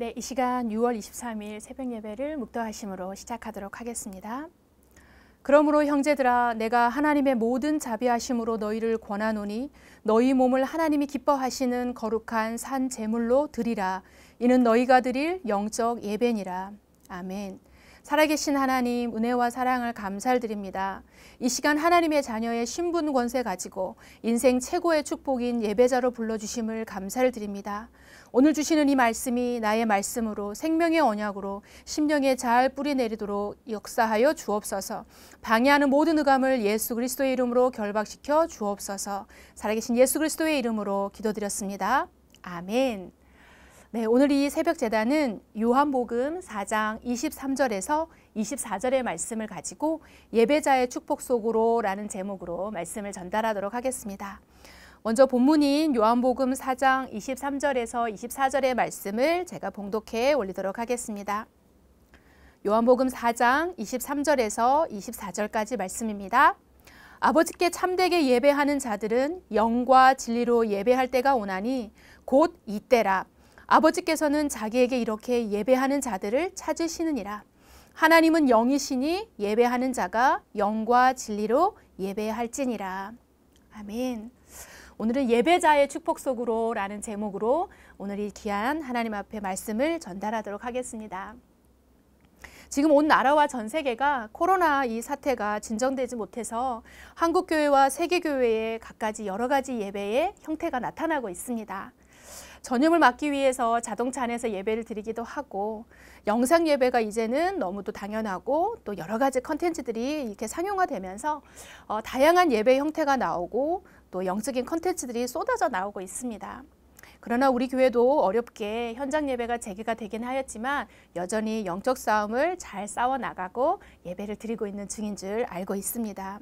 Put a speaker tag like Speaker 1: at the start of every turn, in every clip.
Speaker 1: 네, 이 시간 6월 23일 새벽 예배를 묵도하심으로 시작하도록 하겠습니다. 그러므로 형제들아 내가 하나님의 모든 자비하심으로 너희를 권하노니 너희 몸을 하나님이 기뻐하시는 거룩한 산 제물로 드리라 이는 너희가 드릴 영적 예배니라. 아멘. 살아계신 하나님 은혜와 사랑을 감사드립니다. 이 시간 하나님의 자녀의 신분 권세 가지고 인생 최고의 축복인 예배자로 불러주심을 감사드립니다. 를 오늘 주시는 이 말씀이 나의 말씀으로 생명의 언약으로 심령에 잘 뿌리 내리도록 역사하여 주옵소서. 방해하는 모든 의감을 예수 그리스도의 이름으로 결박시켜 주옵소서. 살아계신 예수 그리스도의 이름으로 기도드렸습니다. 아멘. 네, 오늘 이 새벽 제단은 요한복음 4장 23절에서 24절의 말씀을 가지고 예배자의 축복 속으로라는 제목으로 말씀을 전달하도록 하겠습니다. 먼저 본문인 요한복음 4장 23절에서 24절의 말씀을 제가 봉독해 올리도록 하겠습니다. 요한복음 4장 23절에서 24절까지 말씀입니다. 아버지께 참되게 예배하는 자들은 영과 진리로 예배할 때가 오나니 곧 이때라. 아버지께서는 자기에게 이렇게 예배하는 자들을 찾으시느니라. 하나님은 영이시니 예배하는 자가 영과 진리로 예배할지니라. 아멘. 오늘은 예배자의 축복 속으로라는 제목으로 오늘 이 귀한 하나님 앞에 말씀을 전달하도록 하겠습니다. 지금 온 나라와 전 세계가 코로나 이 사태가 진정되지 못해서 한국 교회와 세계 교회의 각가지 여러 가지 예배의 형태가 나타나고 있습니다. 전염을 막기 위해서 자동차 안에서 예배를 드리기도 하고 영상 예배가 이제는 너무도 당연하고 또 여러 가지 컨텐츠들이 이렇게 상용화되면서 어, 다양한 예배 형태가 나오고 또 영적인 컨텐츠들이 쏟아져 나오고 있습니다. 그러나 우리 교회도 어렵게 현장 예배가 재개가 되긴 하였지만 여전히 영적 싸움을 잘 싸워 나가고 예배를 드리고 있는 중인 줄 알고 있습니다.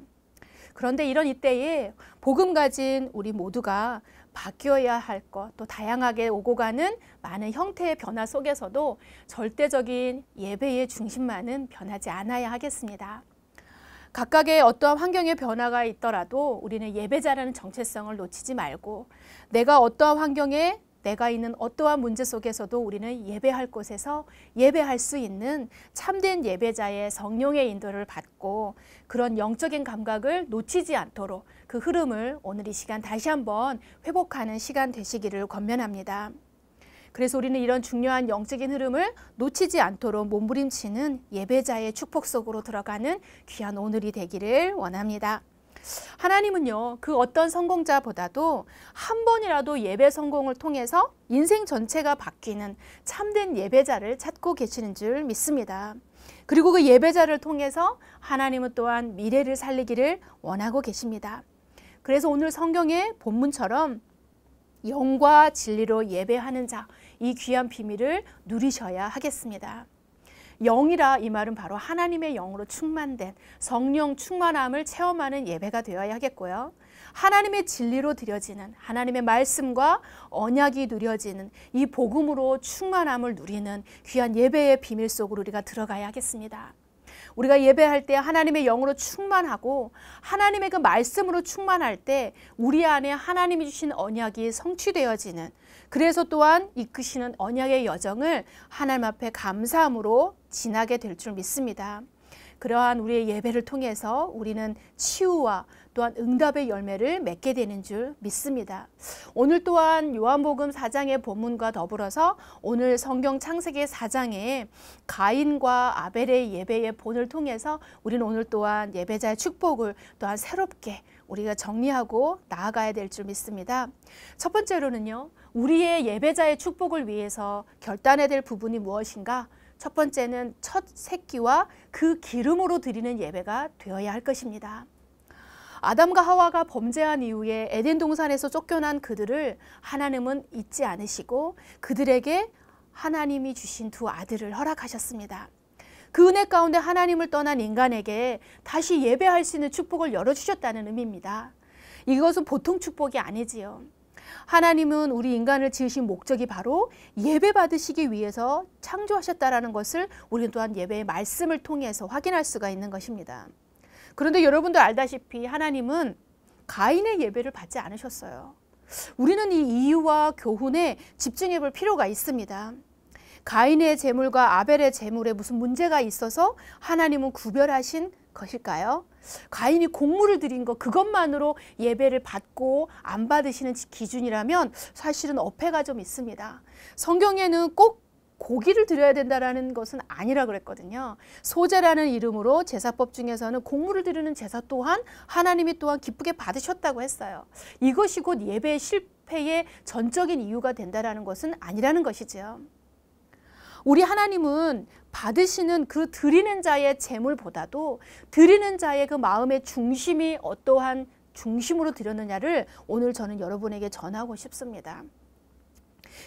Speaker 1: 그런데 이런 이때에 복음 가진 우리 모두가 바뀌어야 할 것, 또 다양하게 오고 가는 많은 형태의 변화 속에서도 절대적인 예배의 중심만은 변하지 않아야 하겠습니다. 각각의 어떠한 환경의 변화가 있더라도 우리는 예배자라는 정체성을 놓치지 말고 내가 어떠한 환경에 내가 있는 어떠한 문제 속에서도 우리는 예배할 곳에서 예배할 수 있는 참된 예배자의 성령의 인도를 받고 그런 영적인 감각을 놓치지 않도록 그 흐름을 오늘 이 시간 다시 한번 회복하는 시간 되시기를 권면합니다. 그래서 우리는 이런 중요한 영적인 흐름을 놓치지 않도록 몸부림치는 예배자의 축복 속으로 들어가는 귀한 오늘이 되기를 원합니다. 하나님은요, 그 어떤 성공자보다도 한 번이라도 예배 성공을 통해서 인생 전체가 바뀌는 참된 예배자를 찾고 계시는 줄 믿습니다. 그리고 그 예배자를 통해서 하나님은 또한 미래를 살리기를 원하고 계십니다. 그래서 오늘 성경의 본문처럼 영과 진리로 예배하는 자, 이 귀한 비밀을 누리셔야 하겠습니다. 영이라 이 말은 바로 하나님의 영으로 충만된 성령 충만함을 체험하는 예배가 되어야 하겠고요. 하나님의 진리로 드려지는 하나님의 말씀과 언약이 누려지는 이 복음으로 충만함을 누리는 귀한 예배의 비밀 속으로 우리가 들어가야 하겠습니다. 우리가 예배할 때 하나님의 영으로 충만하고 하나님의 그 말씀으로 충만할 때 우리 안에 하나님이 주신 언약이 성취되어지는 그래서 또한 이끄시는 언약의 여정을 하나님 앞에 감사함으로 지나게 될 줄 믿습니다. 그러한 우리의 예배를 통해서 우리는 치유와 또한 응답의 열매를 맺게 되는 줄 믿습니다. 오늘 또한 요한복음 4장의 본문과 더불어서 오늘 성경 창세기 4장에 가인과 아벨의 예배의 본을 통해서 우리는 오늘 또한 예배자의 축복을 또한 새롭게 우리가 정리하고 나아가야 될 줄 믿습니다. 첫 번째로는요. 우리의 예배자의 축복을 위해서 결단해야 될 부분이 무엇인가? 첫 번째는 첫 새끼와 그 기름으로 드리는 예배가 되어야 할 것입니다. 아담과 하와가 범죄한 이후에 에덴 동산에서 쫓겨난 그들을 하나님은 잊지 않으시고 그들에게 하나님이 주신 두 아들을 허락하셨습니다. 그 은혜 가운데 하나님을 떠난 인간에게 다시 예배할 수 있는 축복을 열어주셨다는 의미입니다. 이것은 보통 축복이 아니지요. 하나님은 우리 인간을 지으신 목적이 바로 예배 받으시기 위해서 창조하셨다라는 것을 우리는 또한 예배의 말씀을 통해서 확인할 수가 있는 것입니다. 그런데 여러분도 알다시피 하나님은 가인의 예배를 받지 않으셨어요. 우리는 이 이유와 교훈에 집중해 볼 필요가 있습니다. 가인의 재물과 아벨의 재물에 무슨 문제가 있어서 하나님은 구별하신 것일까요? 가인이 공물을 드린 것 그것만으로 예배를 받고 안 받으시는 기준이라면 사실은 어폐가 좀 있습니다. 성경에는 꼭 고기를 드려야 된다라는 것은 아니라 그랬거든요. 소제라는 이름으로 제사법 중에서는 공물을 드리는 제사 또한 하나님이 또한 기쁘게 받으셨다고 했어요. 이것이 곧 예배의 실패의 전적인 이유가 된다라는 것은 아니라는 것이지요. 우리 하나님은 받으시는 그 드리는 자의 재물보다도 드리는 자의 그 마음의 중심이 어떠한 중심으로 드렸느냐를 오늘 저는 여러분에게 전하고 싶습니다.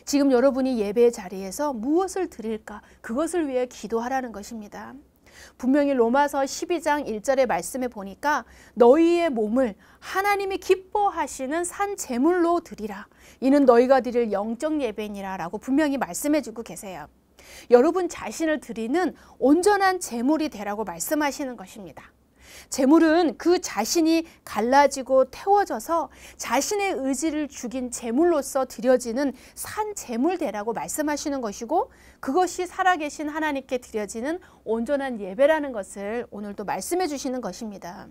Speaker 1: 지금 여러분이 예배 자리에서 무엇을 드릴까? 그것을 위해 기도하라는 것입니다. 분명히 로마서 12장 1절의 말씀에 보니까 너희의 몸을 하나님이 기뻐하시는 산 제물로 드리라. 이는 너희가 드릴 영적 예배니라라고 분명히 말씀해 주고 계세요. 여러분 자신을 드리는 온전한 재물이 되라고 말씀하시는 것입니다. 재물은 그 자신이 갈라지고 태워져서 자신의 의지를 죽인 재물로서 드려지는 산 재물대라고 말씀하시는 것이고 그것이 살아계신 하나님께 드려지는 온전한 예배라는 것을 오늘도 말씀해 주시는 것입니다.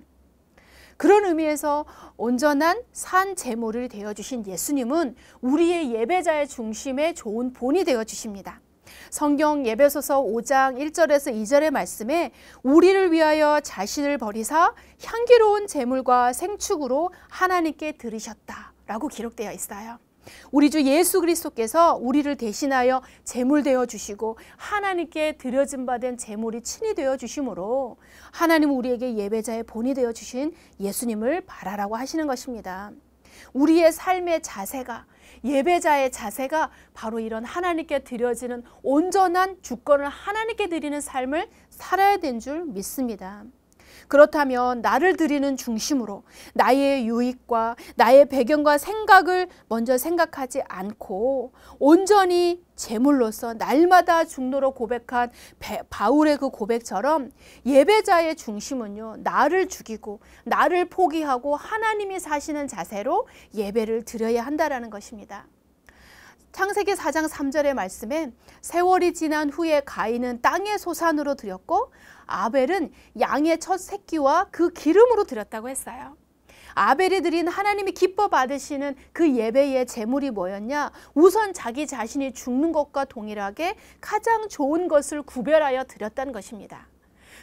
Speaker 1: 그런 의미에서 온전한 산 재물을 되어 주신 예수님은 우리의 예배자의 중심에 좋은 본이 되어 주십니다. 성경 예배소서 5장 1절에서 2절의 말씀에 우리를 위하여 자신을 버리사 향기로운 재물과 생축으로 하나님께 들으셨다라고 기록되어 있어요. 우리 주 예수 그리스도께서 우리를 대신하여 제물 되어 주시고 하나님께 드려진 바 된 제물이 친히 되어 주심으로 하나님 우리에게 예배자의 본이 되어 주신 예수님을 바라라고 하시는 것입니다. 우리의 삶의 자세가 예배자의 자세가 바로 이런 하나님께 드려지는 온전한 주권을 하나님께 드리는 삶을 살아야 된 줄 믿습니다. 그렇다면 나를 드리는 중심으로 나의 유익과 나의 배경과 생각을 먼저 생각하지 않고 온전히 제물로서 날마다 중노로 고백한 바울의 그 고백처럼 예배자의 중심은요, 나를 죽이고 나를 포기하고 하나님이 사시는 자세로 예배를 드려야 한다라는 것입니다. 창세기 4장 3절의 말씀에 세월이 지난 후에 가인은 땅의 소산으로 드렸고 아벨은 양의 첫 새끼와 그 기름으로 드렸다고 했어요. 아벨이 드린 하나님이 기뻐 받으시는 그 예배의 제물이 뭐였냐? 우선 자기 자신이 죽는 것과 동일하게 가장 좋은 것을 구별하여 드렸다는 것입니다.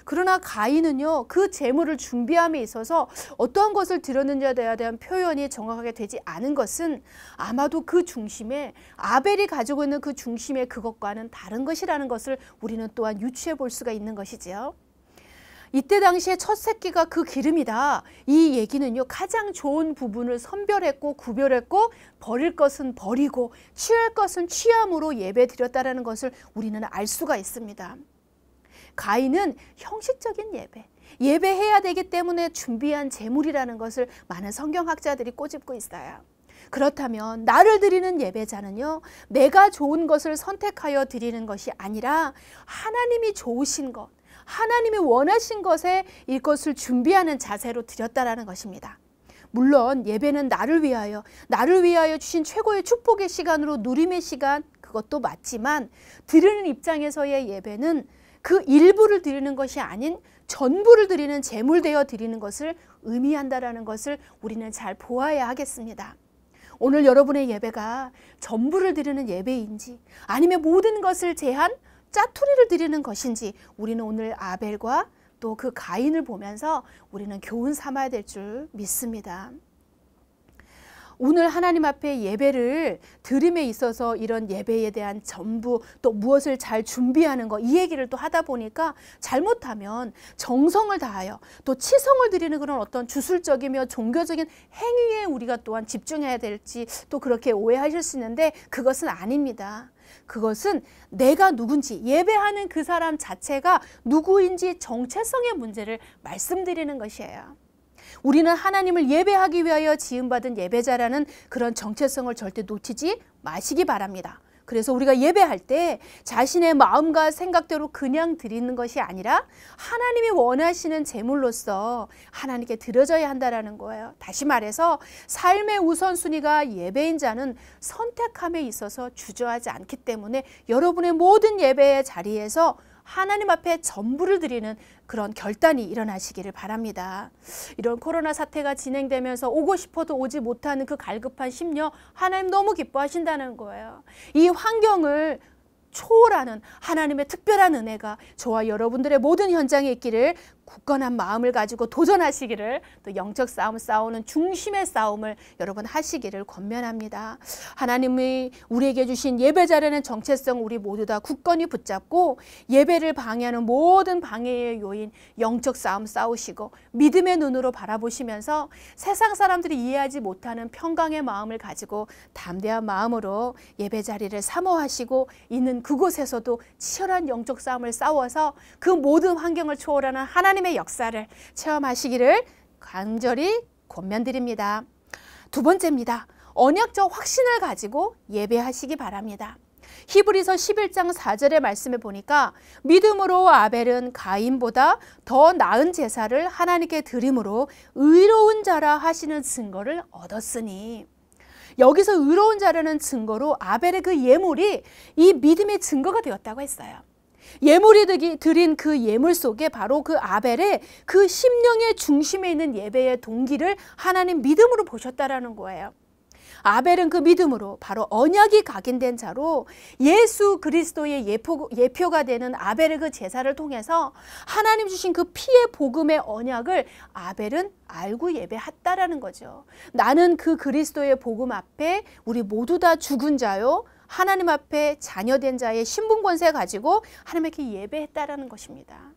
Speaker 1: 그러나 가인은요 그재물을 준비함에 있어서 어떠한 것을 드렸느냐에 대한 표현이 정확하게 되지 않은 것은 아마도 그 중심에 아벨이 가지고 있는 그 중심의 그것과는 다른 것이라는 것을 우리는 또한 유추해 볼 수가 있는 것이지요. 이때 당시에 첫 새끼가 그 기름이다. 이 얘기는요, 가장 좋은 부분을 선별했고, 구별했고, 버릴 것은 버리고, 취할 것은 취함으로 예배 드렸다라는 것을 우리는 알 수가 있습니다. 가인은 형식적인 예배, 예배해야 되기 때문에 준비한 재물이라는 것을 많은 성경학자들이 꼬집고 있어요. 그렇다면 나를 드리는 예배자는요, 내가 좋은 것을 선택하여 드리는 것이 아니라 하나님이 좋으신 것, 하나님이 원하신 것에 이것을 준비하는 자세로 드렸다라는 것입니다. 물론 예배는 나를 위하여, 나를 위하여 주신 최고의 축복의 시간으로 누림의 시간, 그것도 맞지만 드리는 입장에서의 예배는 그 일부를 드리는 것이 아닌 전부를 드리는 재물 되어 드리는 것을 의미한다라는 것을 우리는 잘 보아야 하겠습니다. 오늘 여러분의 예배가 전부를 드리는 예배인지 아니면 모든 것을 제한 짜투리를 드리는 것인지 우리는 오늘 아벨과 또 그 가인을 보면서 우리는 교훈 삼아야 될 줄 믿습니다. 오늘 하나님 앞에 예배를 드림에 있어서 이런 예배에 대한 전부 또 무엇을 잘 준비하는 거 이 얘기를 또 하다 보니까 잘못하면 정성을 다하여 또 치성을 드리는 그런 어떤 주술적이며 종교적인 행위에 우리가 또한 집중해야 될지 또 그렇게 오해하실 수 있는데 그것은 아닙니다. 그것은 내가 누군지 예배하는 그 사람 자체가 누구인지 정체성의 문제를 말씀드리는 것이에요. 우리는 하나님을 예배하기 위하여 지음받은 예배자라는 그런 정체성을 절대 놓치지 마시기 바랍니다. 그래서 우리가 예배할 때 자신의 마음과 생각대로 그냥 드리는 것이 아니라 하나님이 원하시는 제물로서 하나님께 드려져야 한다라는 거예요. 다시 말해서 삶의 우선순위가 예배인 자는 선택함에 있어서 주저하지 않기 때문에 여러분의 모든 예배의 자리에서 하나님 앞에 전부를 드리는 그런 결단이 일어나시기를 바랍니다. 이런 코로나 사태가 진행되면서 오고 싶어도 오지 못하는 그 갈급한 심령 하나님 너무 기뻐하신다는 거예요. 이 환경을 초월하는 하나님의 특별한 은혜가 저와 여러분들의 모든 현장에 있기를 굳건한 마음을 가지고 도전하시기를 또 영적 싸움 싸우는 중심의 싸움을 여러분 하시기를 권면합니다. 하나님이 우리에게 주신 예배 자리는 정체성 우리 모두 다 굳건히 붙잡고 예배를 방해하는 모든 방해의 요인 영적 싸움 싸우시고 믿음의 눈으로 바라보시면서 세상 사람들이 이해하지 못하는 평강의 마음을 가지고 담대한 마음으로 예배 자리를 사모하시고 있는 그곳에서도 치열한 영적 싸움을 싸워서 그 모든 환경을 초월하는 하나님 하나님의 역사를 체험하시기를 간절히 권면드립니다. 두 번째입니다. 언약적 확신을 가지고 예배하시기 바랍니다. 히브리서 11장 4절의 말씀에 보니까 믿음으로 아벨은 가인보다 더 나은 제사를 하나님께 드림으로 의로운 자라 하시는 증거를 얻었으니 여기서 의로운 자라는 증거로 아벨의 그 예물이 이 믿음의 증거가 되었다고 했어요. 예물이 되기, 드린 그 예물 속에 바로 그 아벨의 그 심령의 중심에 있는 예배의 동기를 하나님 믿음으로 보셨다라는 거예요. 아벨은 그 믿음으로 바로 언약이 각인된 자로 예수 그리스도의 예포, 예표가 되는 아벨의 그 제사를 통해서 하나님 주신 그 피의 복음의 언약을 아벨은 알고 예배했다라는 거죠. 나는 그 그리스도의 복음 앞에 우리 모두 다 죽은 자요. 하나님 앞에 자녀된 자의 신분 권세 가지고 하나님께 예배했다라는 것입니다.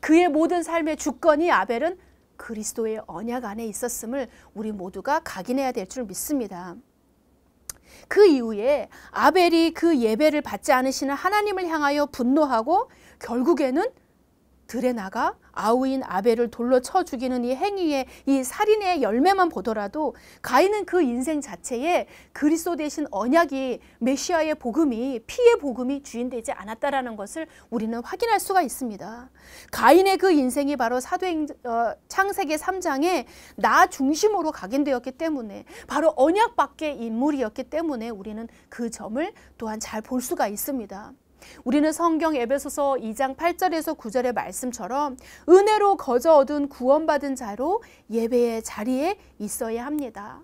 Speaker 1: 그의 모든 삶의 주권이 아벨은 그리스도의 언약 안에 있었음을 우리 모두가 각인해야 될 줄 믿습니다. 그 이후에 아벨이 그 예배를 받지 않으시는 하나님을 향하여 분노하고 결국에는 드레나가 아우인 아벨을 돌로 쳐 죽이는 이 행위의 이 살인의 열매만 보더라도 가인은 그 인생 자체에 그리스도 대신 언약이 메시아의 복음이 피의 복음이 주인되지 않았다라는 것을 우리는 확인할 수가 있습니다. 가인의 그 인생이 바로 사도행 어, 창세기 3장에 나 중심으로 각인되었기 때문에 바로 언약 밖의 인물이었기 때문에 우리는 그 점을 또한 잘 볼 수가 있습니다. 우리는 성경 에베소서 2장 8절에서 9절의 말씀처럼 은혜로 거저 얻은 구원받은 자로 예배의 자리에 있어야 합니다.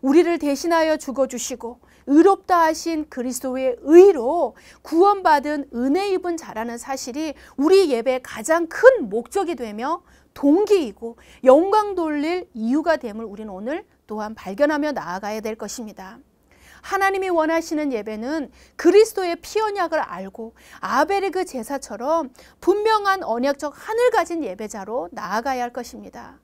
Speaker 1: 우리를 대신하여 죽어주시고 의롭다 하신 그리스도의 의로 구원받은 은혜 입은 자라는 사실이 우리 예배의 가장 큰 목적이 되며 동기이고 영광 돌릴 이유가 됨을 우리는 오늘 또한 발견하며 나아가야 될 것입니다. 하나님이 원하시는 예배는 그리스도의 피 언약을 알고 아벨의 그 제사처럼 분명한 언약적 한을 가진 예배자로 나아가야 할 것입니다.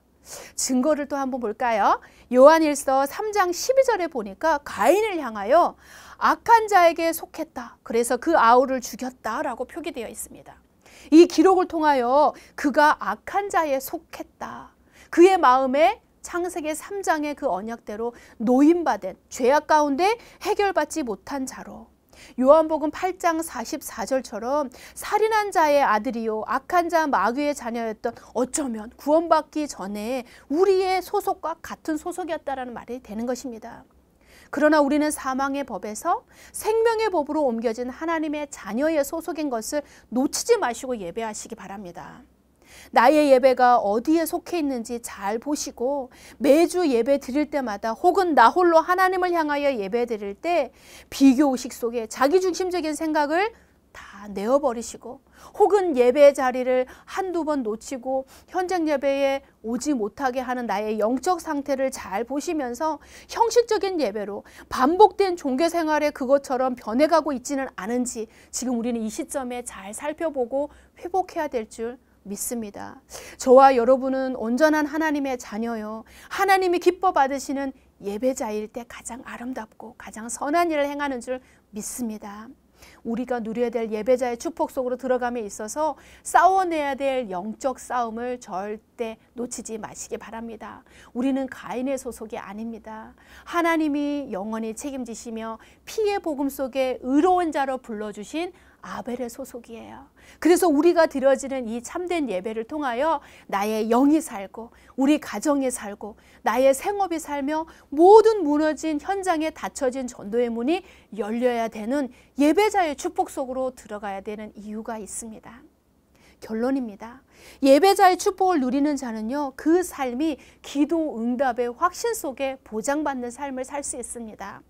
Speaker 1: 증거를 또 한번 볼까요? 요한일서 3장 12절에 보니까 가인을 향하여 악한 자에게 속했다. 그래서 그 아우를 죽였다라고 표기되어 있습니다. 이 기록을 통하여 그가 악한 자에 속했다. 그의 마음에 창세기 3장의 그 언약대로 노인받은 죄악 가운데 해결받지 못한 자로 요한복음 8장 44절처럼 살인한 자의 아들이요 악한 자 마귀의 자녀였던 어쩌면 구원받기 전에 우리의 소속과 같은 소속이었다라는 말이 되는 것입니다. 그러나 우리는 사망의 법에서 생명의 법으로 옮겨진 하나님의 자녀의 소속인 것을 놓치지 마시고 예배하시기 바랍니다. 나의 예배가 어디에 속해 있는지 잘 보시고 매주 예배 드릴 때마다 혹은 나 홀로 하나님을 향하여 예배 드릴 때 비교 의식 속에 자기중심적인 생각을 다 내어버리시고 혹은 예배 자리를 한두 번 놓치고 현장 예배에 오지 못하게 하는 나의 영적 상태를 잘 보시면서 형식적인 예배로 반복된 종교 생활에 그것처럼 변해가고 있지는 않은지 지금 우리는 이 시점에 잘 살펴보고 회복해야 될줄 믿습니다. 저와 여러분은 온전한 하나님의 자녀요. 하나님이 기뻐 받으시는 예배자일 때 가장 아름답고 가장 선한 일을 행하는 줄 믿습니다. 우리가 누려야 될 예배자의 축복 속으로 들어감에 있어서 싸워내야 될 영적 싸움을 절대 놓치지 마시기 바랍니다. 우리는 가인의 소속이 아닙니다. 하나님이 영원히 책임지시며 피의 복음 속에 의로운 자로 불러주신 아벨의 소속이에요. 그래서 우리가 드려지는 이 참된 예배를 통하여 나의 영이 살고 우리 가정이 살고 나의 생업이 살며 모든 무너진 현장에 닫혀진 전도의 문이 열려야 되는 예배자의 축복 속으로 들어가야 되는 이유가 있습니다. 결론입니다. 예배자의 축복을 누리는 자는요, 그 삶이 기도 응답의 확신 속에 보장받는 삶을 살 수 있습니다.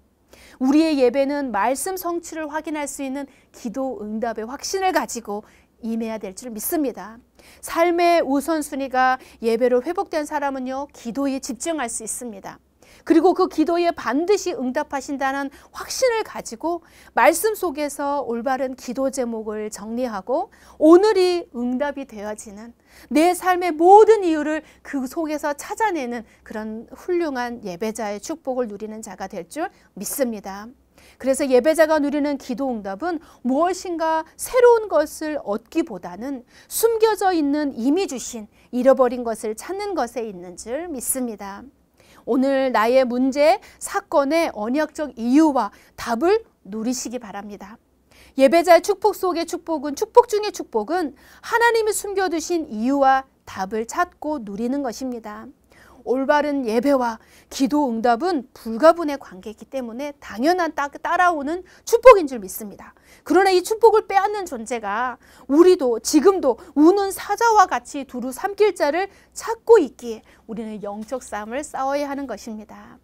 Speaker 1: 우리의 예배는 말씀 성취를 확인할 수 있는 기도 응답의 확신을 가지고 임해야 될 줄 믿습니다. 삶의 우선순위가 예배로 회복된 사람은요, 기도에 집중할 수 있습니다. 그리고 그 기도에 반드시 응답하신다는 확신을 가지고 말씀 속에서 올바른 기도 제목을 정리하고 오늘이 응답이 되어지는 내 삶의 모든 이유를 그 속에서 찾아내는 그런 훌륭한 예배자의 축복을 누리는 자가 될 줄 믿습니다. 그래서 예배자가 누리는 기도 응답은 무엇인가 새로운 것을 얻기보다는 숨겨져 있는 이미 주신 잃어버린 것을 찾는 것에 있는 줄 믿습니다. 오늘 나의 문제, 사건의 언약적 이유와 답을 누리시기 바랍니다. 예배자의 축복 속의 축복은 축복 중의 축복은 하나님이 숨겨두신 이유와 답을 찾고 누리는 것입니다. 올바른 예배와 기도 응답은 불가분의 관계이기 때문에 당연한 따라오는 축복인 줄 믿습니다. 그러나 이 축복을 빼앗는 존재가 우리도 지금도 우는 사자와 같이 두루 삼킬 자를 찾고 있기에 우리는 영적 싸움을 싸워야 하는 것입니다.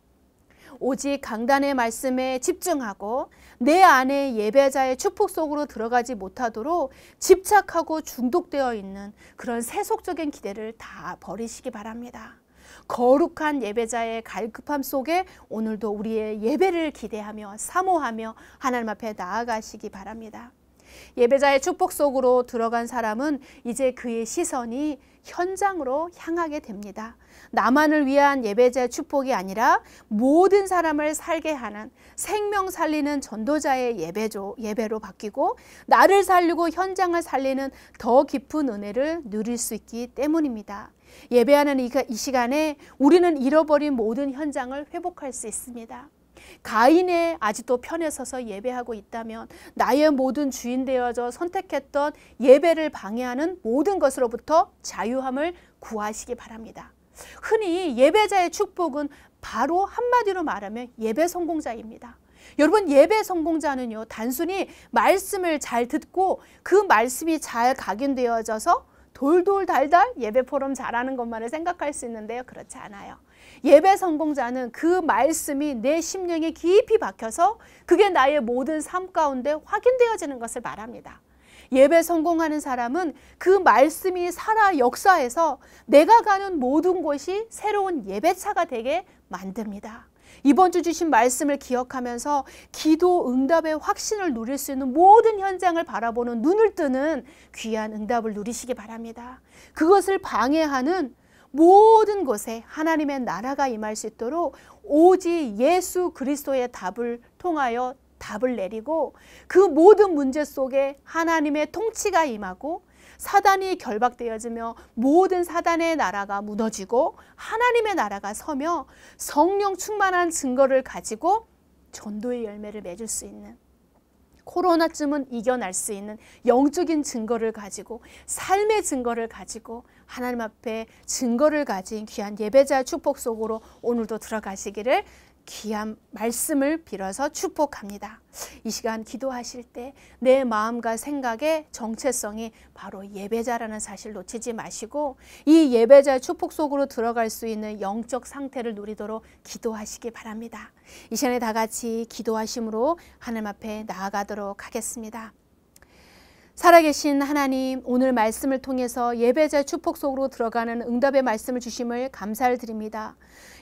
Speaker 1: 오직 강단의 말씀에 집중하고 내 안에 예배자의 축복 속으로 들어가지 못하도록 집착하고 중독되어 있는 그런 세속적인 기대를 다 버리시기 바랍니다. 거룩한 예배자의 갈급함 속에 오늘도 우리의 예배를 기대하며 사모하며 하나님 앞에 나아가시기 바랍니다. 예배자의 축복 속으로 들어간 사람은 이제 그의 시선이 현장으로 향하게 됩니다. 나만을 위한 예배자의 축복이 아니라 모든 사람을 살게 하는 생명 살리는 전도자의 예배조, 예배로 바뀌고 나를 살리고 현장을 살리는 더 깊은 은혜를 누릴 수 있기 때문입니다. 예배하는 이, 시간에 우리는 잃어버린 모든 현장을 회복할 수 있습니다. 가인의 아직도 편에 서서 예배하고 있다면 나의 모든 주인 되어져 선택했던 예배를 방해하는 모든 것으로부터 자유함을 구하시기 바랍니다. 흔히 예배자의 축복은 바로 한마디로 말하면 예배 성공자입니다. 여러분 예배 성공자는요 단순히 말씀을 잘 듣고 그 말씀이 잘 각인되어져서 돌돌달달 예배 포럼 잘하는 것만을 생각할 수 있는데요. 그렇지 않아요. 예배 성공자는 그 말씀이 내 심령에 깊이 박혀서 그게 나의 모든 삶 가운데 확인되어지는 것을 말합니다. 예배 성공하는 사람은 그 말씀이 살아 역사해서 내가 가는 모든 곳이 새로운 예배차가 되게 만듭니다. 이번 주 주신 말씀을 기억하면서 기도 응답의 확신을 누릴 수 있는 모든 현장을 바라보는 눈을 뜨는 귀한 응답을 누리시기 바랍니다. 그것을 방해하는 모든 곳에 하나님의 나라가 임할 수 있도록 오직 예수 그리스도의 답을 통하여 답을 내리고 그 모든 문제 속에 하나님의 통치가 임하고 사단이 결박되어지며 모든 사단의 나라가 무너지고 하나님의 나라가 서며 성령 충만한 증거를 가지고 전도의 열매를 맺을 수 있는 코로나쯤은 이겨낼 수 있는 영적인 증거를 가지고 삶의 증거를 가지고 하나님 앞에 증거를 가진 귀한 예배자 축복 속으로 오늘도 들어가시기를 귀한 말씀을 빌어서 축복합니다. 이 시간 기도하실 때 내 마음과 생각의 정체성이 바로 예배자라는 사실 놓치지 마시고 이 예배자의 축복 속으로 들어갈 수 있는 영적 상태를 누리도록 기도하시기 바랍니다. 이 시간에 다 같이 기도하심으로 하나 앞에 나아가도록 하겠습니다. 살아계신 하나님, 오늘 말씀을 통해서 예배자의 축복 속으로 들어가는 응답의 말씀을 주심을 감사를 드립니다.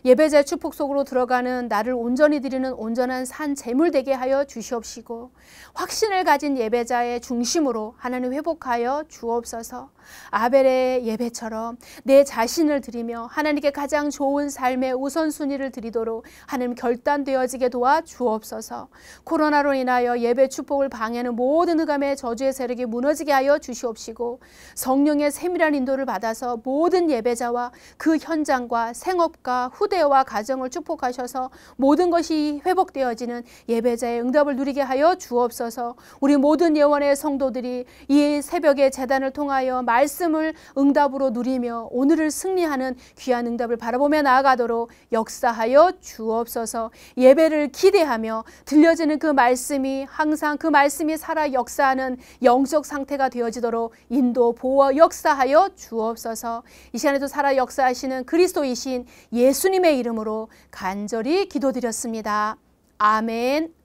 Speaker 1: 예배자의 축복 속으로 들어가는 나를 온전히 드리는 온전한 산 재물 되게 하여 주시옵시고 확신을 가진 예배자의 중심으로 하나님 회복하여 주옵소서. 아벨의 예배처럼 내 자신을 드리며 하나님께 가장 좋은 삶의 우선순위를 드리도록 하나님 결단되어지게 도와 주옵소서. 코로나로 인하여 예배 축복을 방해하는 모든 흑암의 저주의 세력이 무너지게 하여 주시옵시고 성령의 세밀한 인도를 받아서 모든 예배자와 그 현장과 생업과 후대와 가정을 축복하셔서 모든 것이 회복되어지는 예배자의 응답을 누리게 하여 주옵소서. 우리 모든 예원의 성도들이 이 새벽의 재단을 통하여 말씀을 응답으로 누리며 오늘을 승리하는 귀한 응답을 바라보며 나아가도록 역사하여 주옵소서 예배를 기대하며 들려지는 그 말씀이 항상 그 말씀이 살아 역사하는 영적 상태가 되어지도록 인도 보호 역사하여 주옵소서 이 시간에도 살아 역사하시는 그리스도이신 예수님의 이름으로 간절히 기도드렸습니다. 아멘.